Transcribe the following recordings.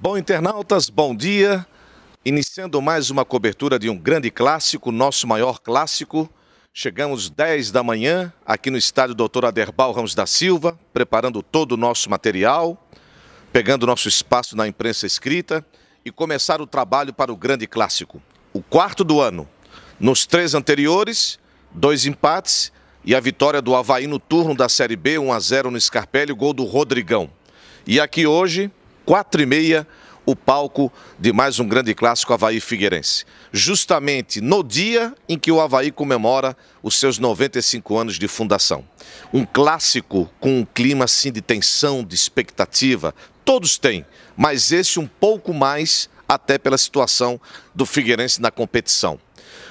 Bom, internautas, bom dia. Iniciando mais uma cobertura de um grande clássico, nosso maior clássico. Chegamos 10 da manhã aqui no estádio Dr. Aderbal Ramos da Silva, preparando todo o nosso material, pegando nosso espaço na imprensa escrita e começar o trabalho para o grande clássico. O quarto do ano. Nos três anteriores, dois empates e a vitória do Havaí no turno da Série B, 1 a 0 no Scarpelli, gol do Rodrigão. E aqui hoje, quatro e meia, o palco de mais um grande clássico Havaí Figueirense. Justamente no dia em que o Havaí comemora os seus 95 anos de fundação. Um clássico com um clima assim de tensão, de expectativa. Todos têm, mas esse um pouco mais, até pela situação do Figueirense na competição.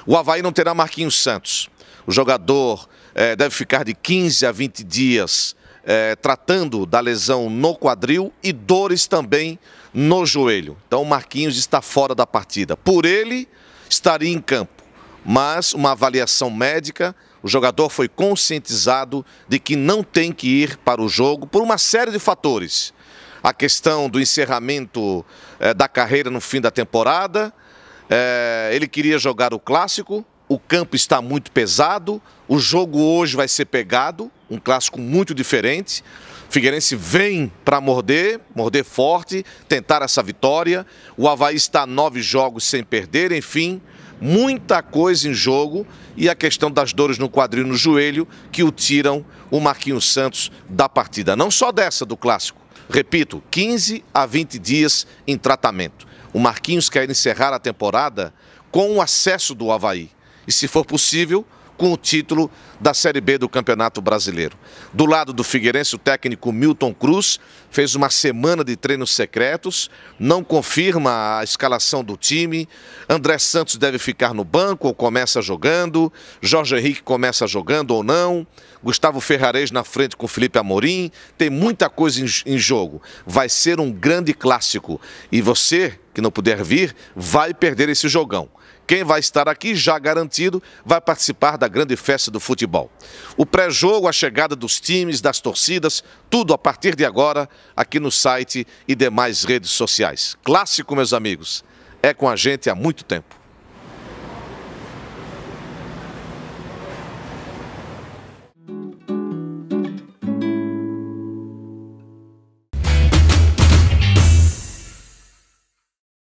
O Havaí não terá Marquinhos Santos. O jogador eh, deve ficar de 15 a 20 dias é, tratando da lesão no quadril e dores também no joelho. Então, Marquinhos está fora da partida. Por ele, estaria em campo, mas uma avaliação médica. O jogador foi conscientizado de que não tem que ir para o jogo por uma série de fatores. A questão do encerramento é, da carreira no fim da temporada, é, ele queria jogar o clássico, o campo está muito pesado, o jogo hoje vai ser pegado, um clássico muito diferente. Figueirense vem para morder, morder forte, tentar essa vitória. O Havaí está nove jogos sem perder, enfim, muita coisa em jogo e a questão das dores no quadril e no joelho que o tiram o Marquinhos Santos da partida. Não só dessa do clássico. Repito, 15 a 20 dias em tratamento. O Marquinhos quer encerrar a temporada com o acesso do Havaí e, se for possível, com o título da Série B do Campeonato Brasileiro. Do lado do Figueirense, o técnico Milton Cruz fez uma semana de treinos secretos, não confirma a escalação do time. André Santos deve ficar no banco ou começa jogando, Jorge Henrique começa jogando ou não, Gustavo Ferrarez na frente com Felipe Amorim. Tem muita coisa em jogo. Vai ser um grande clássico. E você, que não puder vir, vai perder esse jogão. Quem vai estar aqui, já garantido, vai participar da grande festa do futebol. O pré-jogo, a chegada dos times, das torcidas, tudo a partir de agora aqui no site e demais redes sociais. Clássico, meus amigos, é com a gente há muito tempo.